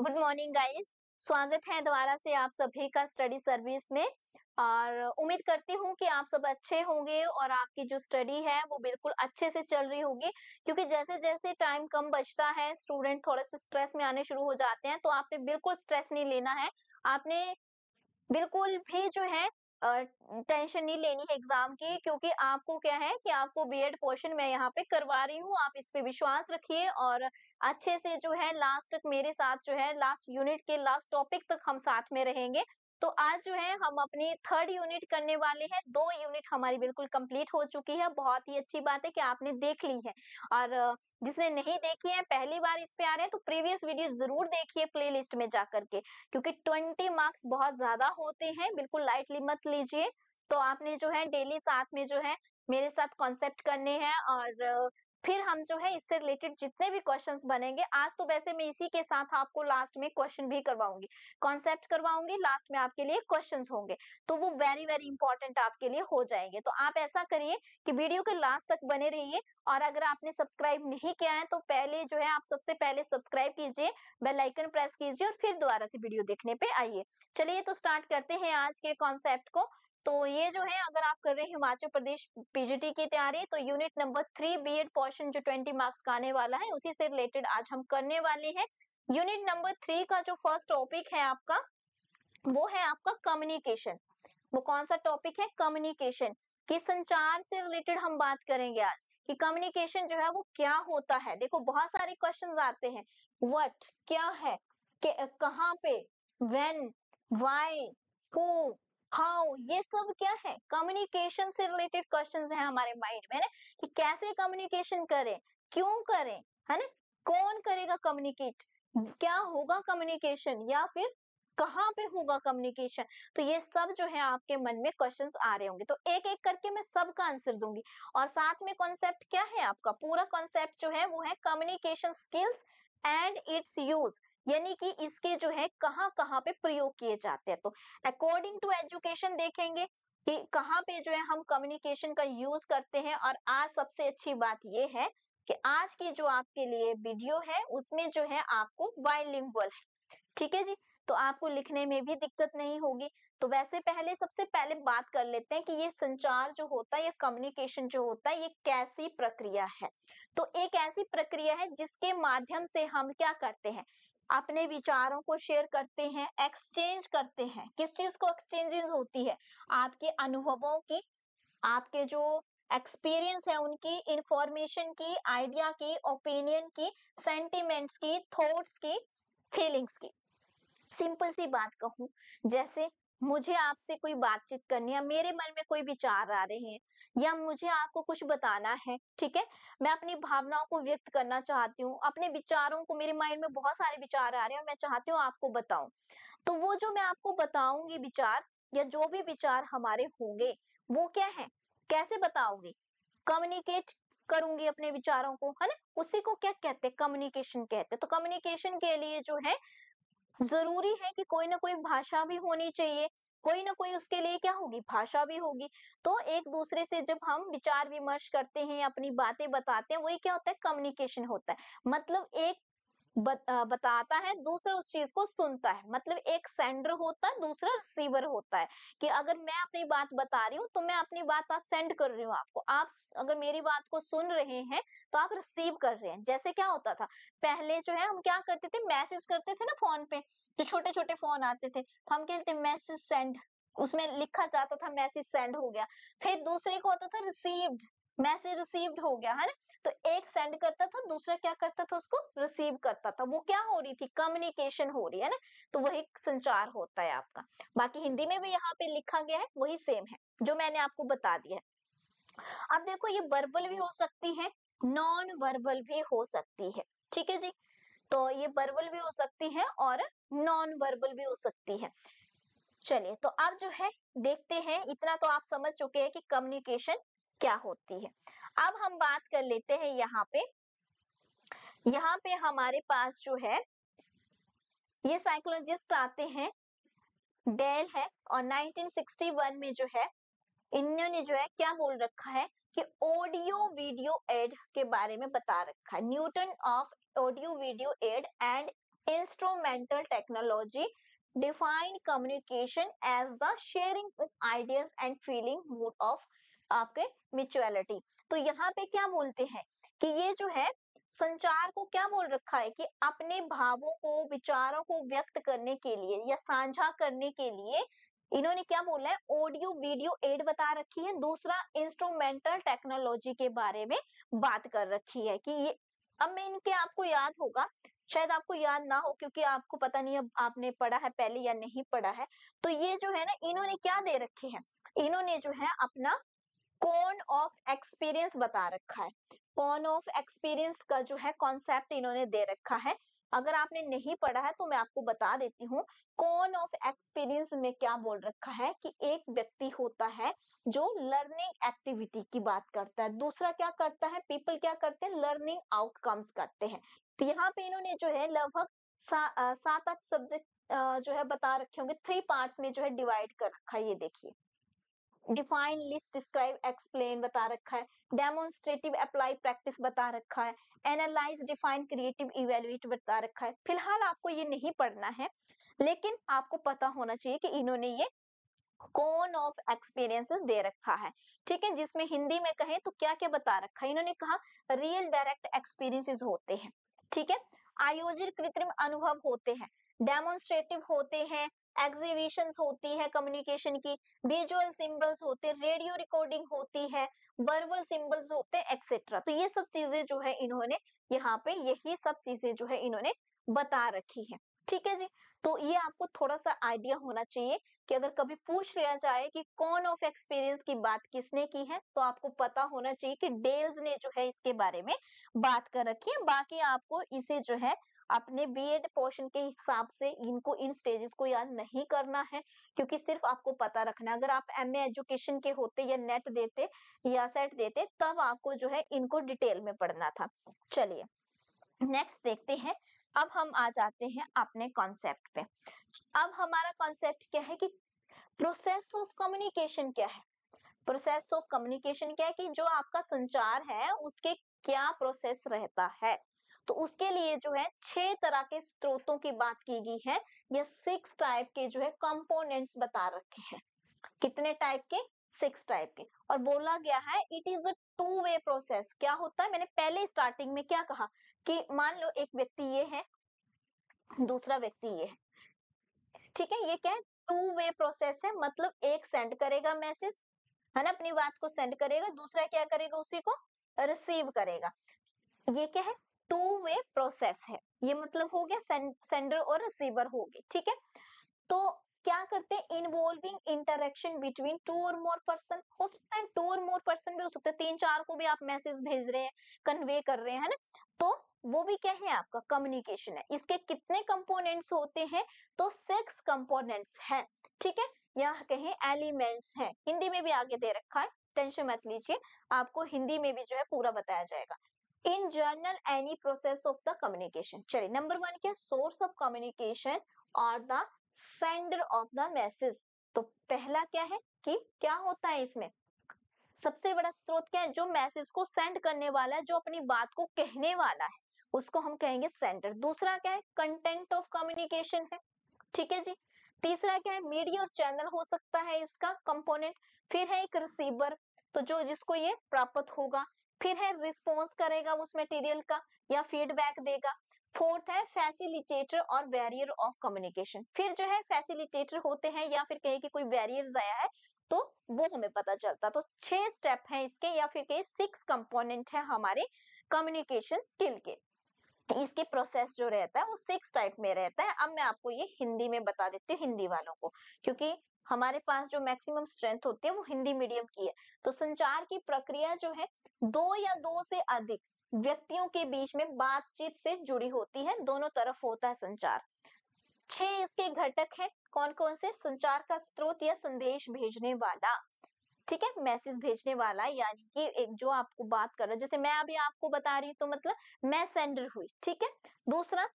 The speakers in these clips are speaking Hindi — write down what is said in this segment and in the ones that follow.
गुड मॉर्निंग गाइस स्वागत है दोबारा से आप सभी का स्टडी सर्विस में और उम्मीद करती हूँ कि आप सब अच्छे होंगे और आपकी जो स्टडी है वो बिल्कुल अच्छे से चल रही होगी क्योंकि जैसे जैसे टाइम कम बचता है स्टूडेंट थोड़े से स्ट्रेस में आने शुरू हो जाते हैं तो आपने बिल्कुल स्ट्रेस नहीं लेना है आपने बिल्कुल भी जो है टेंशन नहीं लेनी है एग्जाम की क्योंकि आपको क्या है कि आपको बीएड पोर्शन मैं यहाँ पे करवा रही हूँ आप इस पे विश्वास रखिए और अच्छे से जो है लास्ट तक मेरे साथ जो है लास्ट यूनिट के लास्ट टॉपिक तक हम साथ में रहेंगे तो आज जो है हम अपनी थर्ड यूनिट करने वाले हैं दो यूनिट हमारी बिल्कुल कंप्लीट हो चुकी है बहुत ही अच्छी बात है कि आपने देख ली है और जिसने नहीं देखी है पहली बार इस पे आ रहे हैं तो प्रीवियस वीडियो जरूर देखिए लिस्ट में जा करके क्योंकि ट्वेंटी मार्क्स बहुत ज्यादा होते हैं बिल्कुल लाइटली मत लीजिए तो आपने जो है डेली साथ में जो है मेरे साथ कॉन्सेप्ट करने हैं और फिर हम जो है इससे रिलेटेड जितने भी क्वेश्चन बनेंगे आज तो वैसे मैं इसी के साथ आपको लास्ट में क्वेश्चन भी करवाऊंगी कॉन्सेप्ट करवाऊंगी लास्ट में आपके लिए क्वेश्चन होंगे तो वो वेरी वेरी इंपॉर्टेंट आपके लिए हो जाएंगे तो आप ऐसा करिए कि वीडियो के लास्ट तक बने रहिए और अगर आपने सब्सक्राइब नहीं किया है तो पहले जो है आप सबसे पहले सब्सक्राइब कीजिए बेलाइकन प्रेस कीजिए और फिर दोबारा से वीडियो देखने पे आइए चलिए तो स्टार्ट करते हैं आज के कॉन्सेप्ट को तो ये जो है अगर आप कर रहे हैं हिमाचल प्रदेश पीजीटी की तैयारी तो unit number three B Ed portion जो ट्वेंटी मार्क्स का आने वाला है उसी से रिलेटेड आज हम करने वाले हैं यूनिट नंबर थ्री का जो फर्स्ट टॉपिक है आपका वो है आपका कम्युनिकेशन वो कौन सा टॉपिक है कम्युनिकेशन कि संचार से रिलेटेड हम बात करेंगे आज कि कम्युनिकेशन जो है वो क्या होता है देखो बहुत सारे क्वेश्चंस आते हैं व्हाट क्या है कहाँ पे व्हेन व्हाई हु हाउ ये सब क्या है कम्युनिकेशन से रिलेटेड क्वेश्चंस हैं हमारे माइंड में ना कि कैसे कम्युनिकेशन करें क्यों करें है ना कौन करेगा कम्युनिकेट क्या होगा कम्युनिकेशन या फिर कहाँ पे होगा कम्युनिकेशन तो ये सब जो है आपके मन में क्वेश्चंस आ रहे होंगे तो एक एक करके मैं सबका आंसर दूंगी और साथ में कॉन्सेप्ट क्या है आपका पूरा कॉन्सेप्ट जो है वो है communication skills and it's use यानी कि इसके जो है कहाँ कहाँ पे प्रयोग किए जाते हैं तो अकॉर्डिंग टू एजुकेशन देखेंगे कि कहाँ पे जो है हम कम्युनिकेशन का यूज करते हैं और आज सबसे अच्छी बात ये है कि आज की जो आपके लिए वीडियो है उसमें जो है आपको बाइलिंगुअल है ठीक है जी तो आपको लिखने में भी दिक्कत नहीं होगी तो वैसे पहले सबसे पहले बात कर लेते हैं कि ये संचार जो होता है या कम्युनिकेशन जो होता है ये कैसी प्रक्रिया है तो एक ऐसी प्रक्रिया है जिसके माध्यम से हम क्या करते हैं अपने विचारों को शेयर करते हैं एक्सचेंज करते हैं किस चीज को एक्सचेंजेस होती है आपके अनुभवों की आपके जो एक्सपीरियंस है उनकी इंफॉर्मेशन की आइडिया की ओपिनियन की सेंटिमेंट्स की थॉट्स की फीलिंग्स की सिंपल सी बात कहूँ जैसे मुझे आपसे कोई बातचीत करनी है मेरे मन में कोई विचार आ रहे हैं या मुझे आपको कुछ बताना है ठीक है मैं अपनी भावनाओं को व्यक्त करना चाहती हूँ अपने विचारों को मेरे माइंड में बहुत सारे विचार आ रहे हैं मैं चाहती हूँ आपको बताऊं तो वो जो मैं आपको बताऊंगी विचार या जो भी विचार हमारे होंगे वो क्या है कैसे बताऊंगी कम्युनिकेट करूंगी अपने विचारों को है ना उसी को क्या कहते हैं कम्युनिकेशन कहते हैं तो कम्युनिकेशन के लिए जो है जरूरी है कि कोई ना कोई भाषा भी होनी चाहिए कोई ना कोई उसके लिए क्या होगी भाषा भी होगी तो एक दूसरे से जब हम विचार विमर्श करते हैं अपनी बातें बताते हैं वही क्या होता है कम्युनिकेशन होता है मतलब एक बताता है दूसरा उस चीज को सुनता है मतलब एक सेंडर होता है दूसरा रिसीवर होता है कि अगर मैं अपनी बात बता रही हूँ तो मैं अपनी बात आप सेंड कर रही हूँ आपको आप अगर मेरी बात को सुन रहे हैं तो आप रिसीव कर रहे हैं जैसे क्या होता था पहले जो है हम क्या करते थे मैसेज करते थे ना फोन पे जो तो छोटे छोटे फोन आते थे तो हम कहते मैसेज सेंड उसमें लिखा जाता था मैसेज सेंड हो गया फिर दूसरे को होता था रिसीव्ड मैसेज रिसीव्ड हो गया है ना तो एक सेंड करता था दूसरा क्या करता था उसको रिसीव करता था वो क्या हो रही थी कम्युनिकेशन हो रही है ना तो वही संचार होता है आपका बाकी हिंदी में भी यहाँ पे लिखा गया है वही सेम है जो मैंने आपको बता दिया है अब देखो ये वर्बल भी हो सकती है नॉन वर्बल भी हो सकती है ठीक है जी तो ये वर्बल भी हो सकती है और नॉन वर्बल भी हो सकती है चलिए तो अब जो है देखते हैं इतना तो आप समझ चुके हैं कि कम्युनिकेशन क्या होती है अब हम बात कर लेते हैं यहाँ पे यहाँ पे हमारे पास जो है ये साइकोलॉजिस्ट आते हैं डेल है और 1961 में जो है इन्होंने जो है क्या बोल रखा है कि ऑडियो वीडियो एड के बारे में बता रखा है Newton of audio video aid and instrumental technology define communication as the sharing of ideas and feeling mood of आपके म्यूचुअलिटी तो यहाँ पे क्या बोलते हैं कि ये जो है संचार को क्या बोल रखा है कि अपने भावों को विचारों को व्यक्त करने के लिए या साझा करने के लिए इन्होंने क्या बोला है ऑडियो वीडियो एड बता रखी है दूसरा इंस्ट्रूमेंटल टेक्नोलॉजी के बारे में बात कर रखी है कि ये अब मैं इनके आपको याद होगा शायद आपको याद ना हो क्योंकि आपको पता नहीं अब आपने पढ़ा है पहले या नहीं पढ़ा है तो ये जो है ना इन्होंने क्या दे रखे हैं इन्होंने जो है अपना कोन ऑफ एक्सपीरियंस बता रखा है कोन ऑफ एक्सपीरियंस का जो है कॉन्सेप्ट इन्होंने दे रखा है अगर आपने नहीं पढ़ा है तो मैं आपको बता देती हूँ कोन ऑफ एक्सपीरियंस में क्या बोल रखा है कि एक व्यक्ति होता है जो लर्निंग एक्टिविटी की बात करता है दूसरा क्या करता है पीपल क्या करते हैं लर्निंग आउटकम्स करते हैं तो यहाँ पे इन्होंने जो है लगभग सात आठ सब्जेक्ट जो है बता रखे होंगे थ्री पार्ट्स में जो है डिवाइड कर रखा है ये देखिए डिफाइन लिस्ट डिस्क्राइब एक्सप्लेन बता रखा है डेमोन्स्ट्रेटिव अप्लाई प्रैक्टिस बता रखा है एनालाइज डिफाइन क्रिएटिव इवेल्युएट बता रखा है फिलहाल आपको ये नहीं पढ़ना है लेकिन आपको पता होना चाहिए कि इन्होंने ये कौन ऑफ एक्सपीरियंसेस दे रखा है ठीक है जिसमें हिंदी में कहें तो क्या क्या बता रखा है इन्होंने कहा रियल डायरेक्ट एक्सपीरियंसेस होते हैं ठीक है आयोजित कृत्रिम अनुभव होते हैं डेमोन्स्ट्रेटिव होते हैं एग्जीबिशन होती है कम्युनिकेशन की विजुअल सिंबल्स होते हैं रेडियो रिकॉर्डिंग होती है वर्बल सिंबल्स होते हैं एक्सेट्रा तो ये सब चीजें जो है इन्होंने यहाँ पे यही सब चीजें जो है इन्होंने बता रखी है ठीक है जी तो ये आपको थोड़ा सा आइडिया होना चाहिए कि अगर कभी पूछ लिया जाए कि कौन ऑफ एक्सपीरियंस की बात किसने की है तो आपको पता होना चाहिए कि डेल्स ने जो है इसके बारे में बात कर रखी है बाकी आपको इसे जो है अपने बीएड पोर्शन के हिसाब से इनको इन स्टेजेस को याद नहीं करना है क्योंकि सिर्फ आपको पता रखना है अगर आप एम एजुकेशन के होते या नेट देते या सेट देते तब आपको जो है इनको डिटेल में पढ़ना था चलिए नेक्स्ट देखते हैं अब हम आ जाते हैं अपने कॉन्सेप्ट पे अब हमारा कॉन्सेप्ट क्या है कि प्रोसेस ऑफ कम्युनिकेशन क्या है प्रोसेस ऑफ कम्युनिकेशन क्या है कि जो आपका संचार है उसके क्या प्रोसेस रहता है तो उसके लिए जो है छह तरह के स्रोतों की बात की गई है या सिक्स टाइप के जो है कंपोनेंट्स बता रखे हैं कितने टाइप के सिक्स टाइप के और बोला गया है it is a two way process क्या होता है मैंने पहले स्टार्टिंग में क्या कहा कि मान लो एक व्यक्ति ये है दूसरा व्यक्ति ये है ठीक है ये क्या है टू वे प्रोसेस है मतलब एक सेंड करेगा मैसेज है ना अपनी बात को सेंड करेगा दूसरा क्या करेगा उसी को रिसीव करेगा ये क्या है टू वे प्रोसेस है ये मतलब हो गया सेंडर और रिसीवर हो गए ठीक है तो क्या करते हैं इन्वॉल्विंग इंटरेक्शन बिटवीन टू और मोर पर्सन हो सकता है टू और मोर पर्सन भी हो सकते हैं तीन चार को भी आप मैसेज भेज रहे हैं कन्वे कर रहे हैं ना तो वो भी क्या है आपका कम्युनिकेशन है इसके कितने कंपोनेंट्स होते हैं तो सिक्स कंपोनेंट्स हैं ठीक है या कहें एलिमेंट्स हैं हिंदी में भी आगे दे रखा है टेंशन मत लीजिए आपको हिंदी में भी जो है पूरा बताया जाएगा in general any process of the communication चलिए नंबर वन क्या सोर्स ऑफ कम्युनिकेशन और the sender of the message तो पहला क्या है कि क्या होता है इसमें सबसे बड़ा स्रोत क्या है जो मैसेज को सेंड करने वाला है जो अपनी बात को कहने वाला है उसको हम कहेंगे सेंडर दूसरा क्या है कंटेंट ऑफ कम्युनिकेशन है ठीक है जी तीसरा क्या है मीडिया और चैनल हो सकता है इसका कंपोनेंट फिर है एक रिसीवर तो जो जिसको ये प्राप्त होगा फिर है रिस्पॉन्स करेगा उस मटेरियल का या फीडबैक देगा फोर्थ है फैसिलिटेटर और बैरियर ऑफ कम्युनिकेशन फिर जो है फैसिलिटेटर होते हैं या फिर कहे कि कोई बैरियर आया है तो वो हमें पता चलता तो छह स्टेप हैं इसके या फिर कहे सिक्स कंपोनेंट है हमारे कम्युनिकेशन स्किल के इसके प्रोसेस जो रहता है वो सिक्स टाइप में रहता है अब मैं आपको ये हिंदी में बता देती हूँ हिंदी वालों को क्योंकि हमारे पास जो मैक्सिमम स्ट्रेंथ होती है वो हिंदी मीडियम की है तो संचार की प्रक्रिया जो है दो या दो से अधिक व्यक्तियों के बीच में बातचीत से जुड़ी होती है दोनों तरफ होता है संचार छह इसके घटक है कौन कौन से संचार का स्रोत या संदेश भेजने वाला ठीक है मैसेज भेजने वाला यानी कि एक जो आपको बात कर रहा है जैसे मैं अभी आपको बता रही हूँ तो मतलब मैं सेंडर हुई ठीक है दूसरा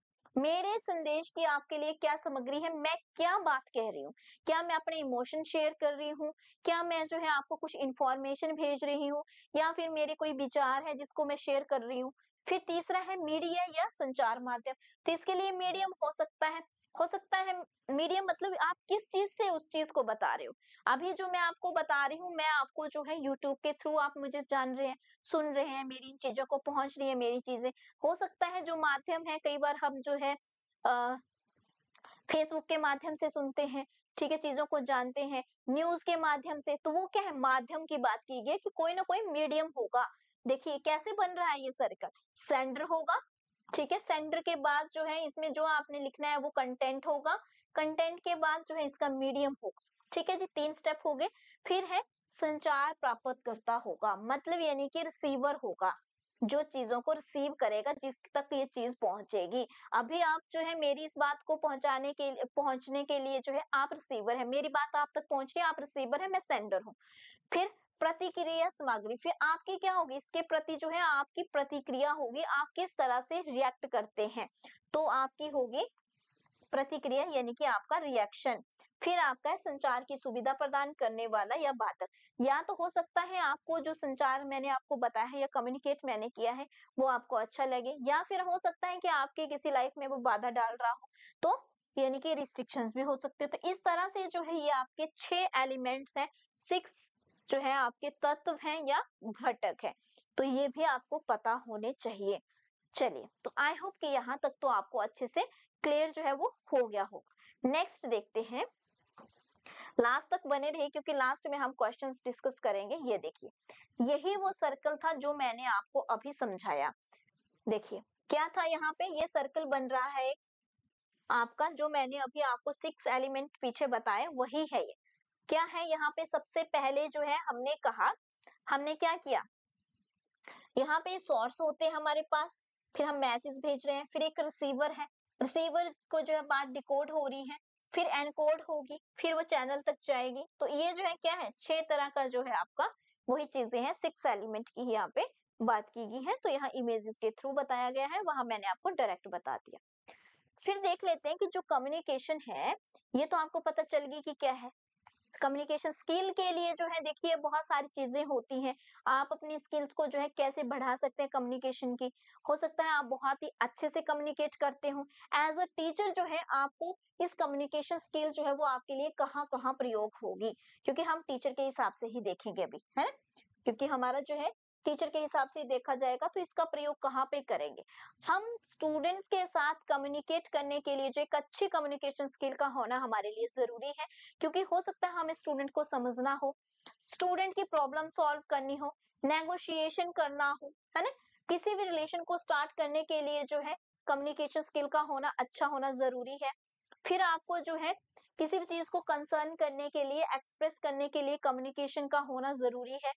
मेरे संदेश की आपके लिए क्या सामग्री है मैं क्या बात कह रही हूँ क्या मैं अपने इमोशन शेयर कर रही हूँ क्या मैं जो है आपको कुछ इंफॉर्मेशन भेज रही हूँ या फिर मेरे कोई विचार है जिसको मैं शेयर कर रही हूँ फिर तीसरा है मीडिया या संचार माध्यम तो इसके लिए मीडियम हो सकता है हो सकता है मीडियम मतलब आप किस चीज से उस चीज को बता रहे हो अभी जो मैं आपको बता रही हूँ मैं आपको जो है यूट्यूब के थ्रू आप मुझे जान रहे हैं सुन रहे हैं मेरी इन चीजों को पहुंच रही है मेरी चीजें हो सकता है जो माध्यम है कई बार हम जो है फेसबुक के माध्यम से सुनते हैं ठीक है चीजों को जानते हैं न्यूज के माध्यम से तो वो क्या है माध्यम की बात की गई कि कोई ना कोई मीडियम होगा देखिए कैसे बन रहा है ये सर्कल सेंडर होगा ठीक है सेंडर के बाद जो है इसमें जो आपने लिखना है वो कंटेंट होगा कंटेंट के बाद जो है इसका मीडियम होगा ठीक है जी तीन स्टेप हो गए फिर है संचार प्राप्त करता होगा मतलब यानी कि रिसीवर होगा जो चीजों को रिसीव करेगा जिस तक ये चीज पहुंचेगी अभी आप जो है मेरी इस बात को पहुंचाने के लिए पहुंचने के लिए जो है आप रिसीवर है मेरी बात आप तक पहुंच रही है आप रिसीवर है मैं सेंडर हूँ फिर प्रतिक्रिया सामग्री फिर आपकी क्या होगी इसके प्रति जो है आपकी प्रतिक्रिया होगी आप किस तरह से रिएक्ट करते हैं तो आपकी होगी प्रतिक्रिया यानी कि आपका रिएक्शन फिर आपका है संचार की सुविधा प्रदान करने वाला या बाधक या तो हो सकता है आपको जो संचार मैंने आपको बताया है या कम्युनिकेट मैंने किया है वो आपको अच्छा लगे या फिर हो सकता है कि आपके किसी लाइफ में वो बाधा डाल रहा हो तो यानी कि रिस्ट्रिक्शंस भी हो सकते हैं तो इस तरह से जो है ये आपके छह एलिमेंट्स हैं सिक्स जो है आपके तत्व हैं या घटक हैं तो ये भी आपको पता होने चाहिए चलिए तो आई होप कि यहाँ तक तो आपको अच्छे से क्लियर जो है वो हो गया होगा नेक्स्ट देखते हैं लास्ट तक बने रहिए क्योंकि लास्ट में हम क्वेश्चंस डिस्कस करेंगे ये देखिए यही वो सर्कल था जो मैंने आपको अभी समझाया देखिए क्या था यहाँ पे ये सर्कल बन रहा है आपका जो मैंने अभी आपको सिक्स एलिमेंट पीछे बताए वही है ये क्या है यहाँ पे सबसे पहले जो है हमने कहा हमने क्या किया यहाँ पे सोर्स होते हैं हमारे पास फिर हम मैसेज भेज रहे हैं फिर एक रिसीवर है रिसीवर को जो है बात डिकोड हो रही है फिर एनकोड होगी फिर वो चैनल तक जाएगी तो ये जो है क्या है छह तरह का जो है आपका वही चीजें हैं सिक्स एलिमेंट की यहाँ पे बात की गई है तो यहाँ इमेजेस के थ्रू बताया गया है वहां मैंने आपको डायरेक्ट बता दिया फिर देख लेते हैं कि जो कम्युनिकेशन है ये तो आपको पता चल गई कि क्या है कम्युनिकेशन स्किल के लिए जो है देखिए बहुत सारी चीजें होती हैं आप अपनी स्किल्स को जो है कैसे बढ़ा सकते हैं कम्युनिकेशन की हो सकता है आप बहुत ही अच्छे से कम्युनिकेट करते हो एज अ टीचर जो है आपको इस कम्युनिकेशन स्किल जो है वो आपके लिए कहाँ कहाँ प्रयोग होगी क्योंकि हम टीचर के हिसाब से ही देखेंगे अभी है क्योंकि हमारा जो है टीचर के हिसाब से देखा जाएगा तो इसका प्रयोग कहाँ पे करेंगे हम स्टूडेंट्स के साथ कम्युनिकेट करने के लिए जो एक अच्छी कम्युनिकेशन स्किल का होना हमारे लिए जरूरी है क्योंकि हो सकता है हमें स्टूडेंट को समझना हो स्टूडेंट की प्रॉब्लम सॉल्व करनी हो नेगोशिएशन करना हो है ना किसी भी रिलेशन को स्टार्ट करने के लिए जो है कम्युनिकेशन स्किल का होना अच्छा होना जरूरी है फिर आपको जो है किसी भी चीज को कंसर्न करने के लिए एक्सप्रेस करने के लिए कम्युनिकेशन का होना जरूरी है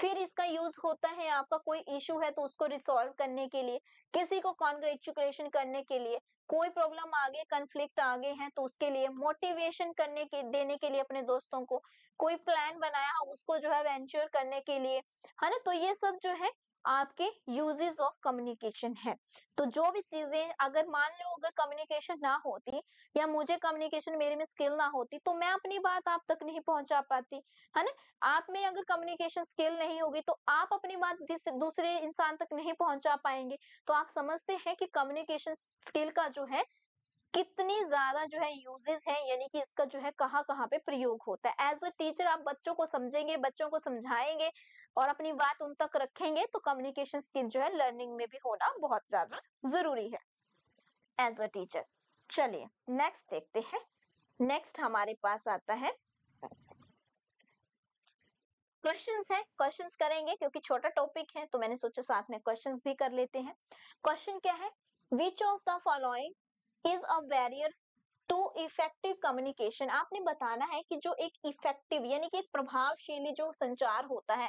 फिर इसका यूज होता है आपका कोई इशू है तो उसको रिसोल्व करने के लिए किसी को कॉन्ग्रेचुलेशन करने के लिए कोई प्रॉब्लम आगे कंफ्लिक्ट आगे है तो उसके लिए मोटिवेशन करने के देने के लिए अपने दोस्तों को कोई प्लान बनाया उसको जो है वेंचर करने के लिए है ना तो ये सब जो है आपके यूजेस ऑफ कम्युनिकेशन है तो जो भी चीजें अगर मान लो अगर कम्युनिकेशन ना होती या मुझे कम्युनिकेशन मेरे में स्किल ना होती तो मैं अपनी बात आप तक नहीं पहुंचा पाती है ना आप में अगर कम्युनिकेशन स्किल नहीं होगी तो आप अपनी बात दूसरे इंसान तक नहीं पहुंचा पाएंगे तो आप समझते हैं कि कम्युनिकेशन स्किल का जो है कितनी ज्यादा जो है यूजेस हैं यानी कि इसका जो है कहाँ कहाँ पे प्रयोग होता है एज अ टीचर आप बच्चों को समझेंगे बच्चों को समझाएंगे और अपनी बात उन तक रखेंगे तो कम्युनिकेशन स्किल जो है लर्निंग में भी होना बहुत ज्यादा जरूरी है एज अ टीचर चलिए नेक्स्ट देखते हैं नेक्स्ट हमारे पास आता है क्वेश्चंस है क्वेश्चंस करेंगे क्योंकि छोटा टॉपिक है तो मैंने सोचा साथ में क्वेश्चंस भी कर लेते हैं क्वेश्चन क्या है which of the following is a barrier to effective communication आपने बताना है कि जो एक इफेक्टिव यानी कि एक प्रभावशीली जो संचार होता है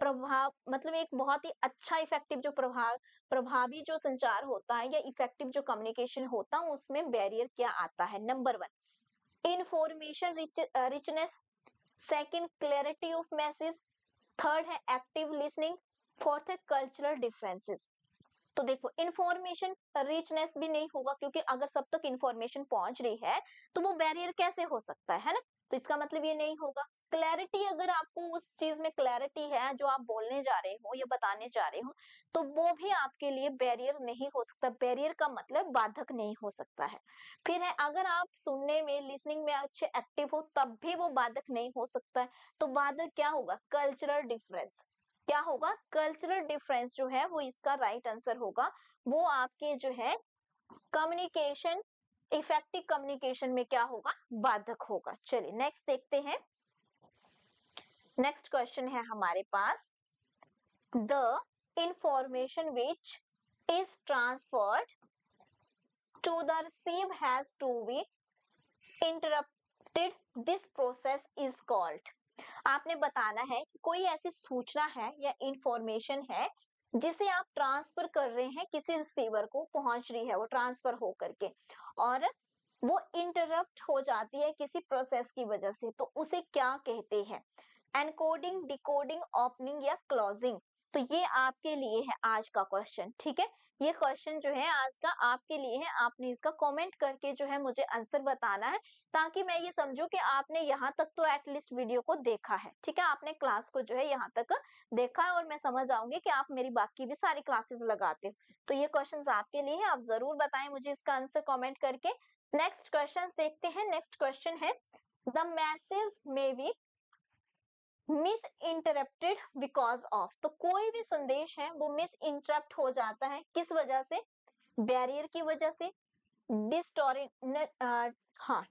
प्रभाव मतलब एक बहुत ही अच्छा इफेक्टिव जो प्रभाव प्रभावी जो संचार होता है या इफेक्टिव जो कम्युनिकेशन होता है उसमें बैरियर क्या आता है number one information richness second clarity of message third है एक्टिव लिसनिंग फोर्थ है कल्चरल डिफरेंसेस तो देखो इन्फॉर्मेशन रिचनेस भी नहीं होगा क्योंकि अगर सब तक इन्फॉर्मेशन पहुंच रही है तो वो बैरियर कैसे हो सकता है ना तो इसका मतलब ये नहीं होगा क्लैरिटी अगर आपको उस चीज में क्लैरिटी है जो आप बोलने जा रहे हो या बताने जा रहे हो तो वो भी आपके लिए बैरियर नहीं हो सकता बैरियर का मतलब बाधक नहीं हो सकता है फिर है अगर आप सुनने में लिसनिंग में अच्छे एक्टिव हो तब भी वो बाधक नहीं हो सकता है तो बाधक क्या होगा कल्चरल डिफरेंस क्या होगा कल्चरल डिफरेंस जो है वो इसका राइट right आंसर होगा वो आपके जो है कम्युनिकेशन इफेक्टिव कम्युनिकेशन में क्या होगा बाधक होगा चलिए नेक्स्ट देखते हैं नेक्स्ट क्वेश्चन है हमारे पास the information which is transferred to the receive has to be interrupted this process is called आपने बताना है कि कोई ऐसी सूचना है या इंफॉर्मेशन है जिसे आप ट्रांसफर कर रहे हैं किसी रिसीवर को पहुंच रही है वो ट्रांसफर हो करके और वो इंटरप्ट हो जाती है किसी प्रोसेस की वजह से तो उसे क्या कहते हैं एनकोडिंग डिकोडिंग ओपनिंग या क्लोजिंग तो ये आपके लिए है आज का क्वेश्चन ठीक है ये क्वेश्चन जो है आज का आपके लिए है आपने इसका कमेंट करके जो है मुझे आंसर बताना है ताकि मैं ये समझू कि आपने यहाँ तक तो एटलीस्ट वीडियो को देखा है ठीक है आपने क्लास को जो है यहाँ तक देखा है और मैं समझ आऊंगी कि आप मेरी बाकी भी सारी क्लासेस लगाते हो तो ये क्वेश्चन आपके लिए है आप जरूर बताएं मुझे इसका आंसर कॉमेंट करके नेक्स्ट क्वेश्चन देखते हैं नेक्स्ट क्वेश्चन है the message may be miss interrupted because of तो कोई भी संदेश है वो मिस इंटरप्ट हो जाता है किस वजह से बैरियर की वजह से डिस्टोरिन हाँ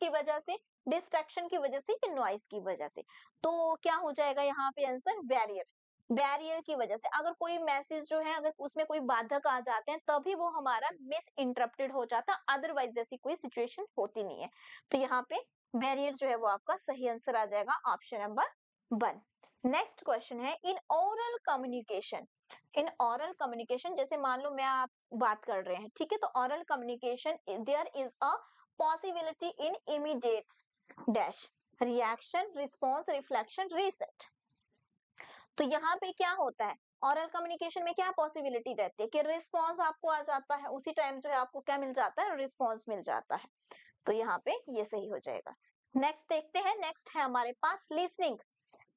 की वजह से डिस्ट्रैक्शन की वजह से या नॉइस की वजह से तो क्या हो जाएगा यहाँ पे आंसर बैरियर बैरियर की वजह से अगर कोई मैसेज जो है अगर उसमें कोई बाधक आ जाते हैं तभी वो हमारा मिस इंटरप्टेड हो जाता अदरवाइज जैसी कोई सिचुएशन होती नहीं है तो यहाँ पे बैरियर जो है वो आपका सही आंसर आ जाएगा option number one next question है in oral communication in oral communication जैसे मान लो मैं आप बात कर रहे हैं ठीक है तो oral communication there is a possibility in immediate dash reaction response reflection reset तो यहाँ पे क्या होता है ऑरल कम्युनिकेशन में क्या पॉसिबिलिटी रहती है कि रिस्पॉन्स आपको आ जाता है उसी टाइम जो है आपको क्या मिल जाता है रिस्पॉन्स मिल जाता है तो यहाँ पे ये सही हो जाएगा नेक्स्ट देखते हैं नेक्स्ट है हमारे पास लिसनिंग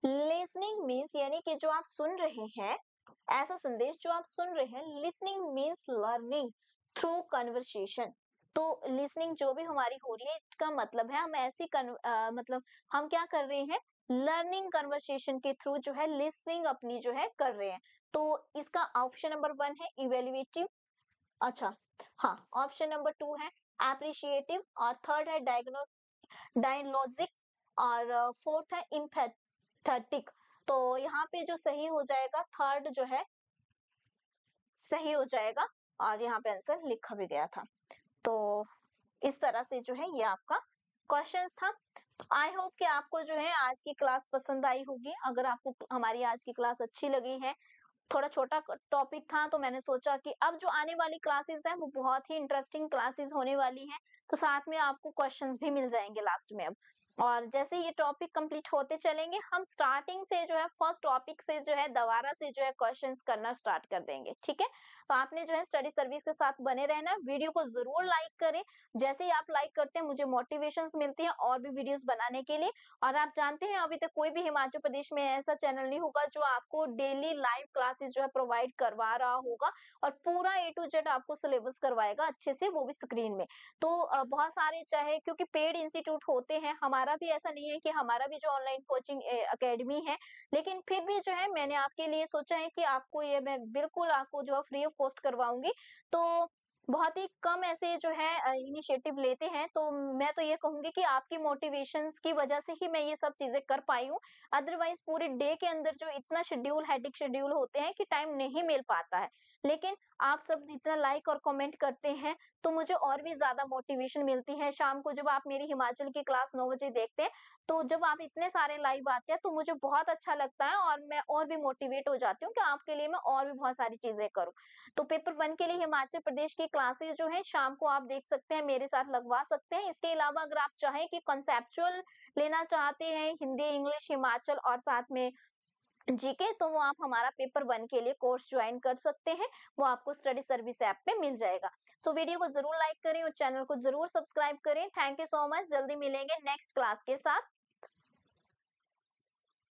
लिसनिंग मीन्स यानी कि जो आप सुन रहे हैं ऐसा संदेश जो आप सुन रहे हैं listening means learning through conversation तो लिसनिंग जो भी हमारी हो रही है इसका मतलब है हम ऐसी आ, मतलब हम क्या कर रहे हैं लर्निंग कन्वर्सेशन के थ्रू जो है लिसनिंग अपनी जो है कर रहे हैं तो इसका ऑप्शन नंबर वन है इवेल्युएटिव अच्छा हाँ ऑप्शन नंबर टू है एप्रिशिएटिव और थर्ड है डायग्नो डायनोजिक और फोर्थ uh, है इम्पैथेटिक तो यहाँ पे जो सही हो जाएगा थर्ड जो है सही हो जाएगा और यहाँ पे आंसर लिखा भी गया था तो इस तरह से जो है ये आपका क्वेश्चन था आई तो होप कि आपको जो है आज की क्लास पसंद आई होगी अगर आपको हमारी आज की क्लास अच्छी लगी है थोड़ा छोटा टॉपिक था तो मैंने सोचा कि अब जो आने वाली क्लासेस है वो बहुत ही इंटरेस्टिंग क्लासेस होने वाली है तो साथ में आपको क्वेश्चन भी मिल जाएंगे लास्ट में अब और जैसे ये टॉपिक कंप्लीट होते चलेंगे हम स्टार्टिंग से जो है फर्स्ट टॉपिक से जो है दोबारा से जो है क्वेश्चन करना स्टार्ट कर देंगे ठीक है तो आपने जो है स्टडी सर्विस के साथ बने रहना वीडियो को जरूर लाइक करें जैसे ही आप लाइक करते हैं मुझे मोटिवेशन मिलती है और भी वीडियोस बनाने के लिए और आप जानते हैं अभी तक कोई भी हिमाचल प्रदेश में ऐसा चैनल नहीं होगा जो आपको डेली लाइव क्लासेस क्लासेस जो है प्रोवाइड करवा रहा होगा और पूरा ए टू जेड आपको सिलेबस करवाएगा अच्छे से वो भी स्क्रीन में तो बहुत सारे चाहे क्योंकि पेड इंस्टीट्यूट होते हैं हमारा भी ऐसा नहीं है कि हमारा भी जो ऑनलाइन कोचिंग अकेडमी है लेकिन फिर भी जो है मैंने आपके लिए सोचा है कि आपको ये मैं बिल्कुल आपको जो है फ्री ऑफ कॉस्ट करवाऊंगी तो बहुत ही कम ऐसे जो है इनिशिएटिव लेते हैं तो मैं तो ये कहूंगी कि आपकी मोटिवेशन की वजह से ही मैं ये सब चीज़ें कर पाई हूँ अदरवाइज पूरे डे के अंदर जो इतना शेड्यूल हेडिक शेड्यूल होते हैं कि टाइम नहीं मिल पाता है लेकिन आप सब इतना लाइक और कमेंट करते हैं तो मुझे और भी ज्यादा मोटिवेशन मिलती है शाम को जब आप मेरी हिमाचल की क्लास नौ बजे देखते हैं तो जब आप इतने सारे लाइव आते हैं तो मुझे बहुत अच्छा लगता है और मैं और भी मोटिवेट हो जाती हूँ कि आपके लिए मैं और भी बहुत सारी चीजें करूँ तो पेपर वन के लिए हिमाचल प्रदेश की क्लासेस जो है शाम को आप देख सकते हैं मेरे साथ लगवा सकते हैं इसके अलावा अगर आप चाहें कि कंसेप्चुअल लेना चाहते हैं हिंदी इंग्लिश हिमाचल और साथ में जीके तो वो आप हमारा पेपर वन के लिए कोर्स ज्वाइन कर सकते हैं वो आपको स्टडी सर्विस ऐप पे मिल जाएगा सो so, वीडियो को जरूर लाइक करें और चैनल को जरूर सब्सक्राइब करें थैंक यू सो मच जल्दी मिलेंगे नेक्स्ट क्लास के साथ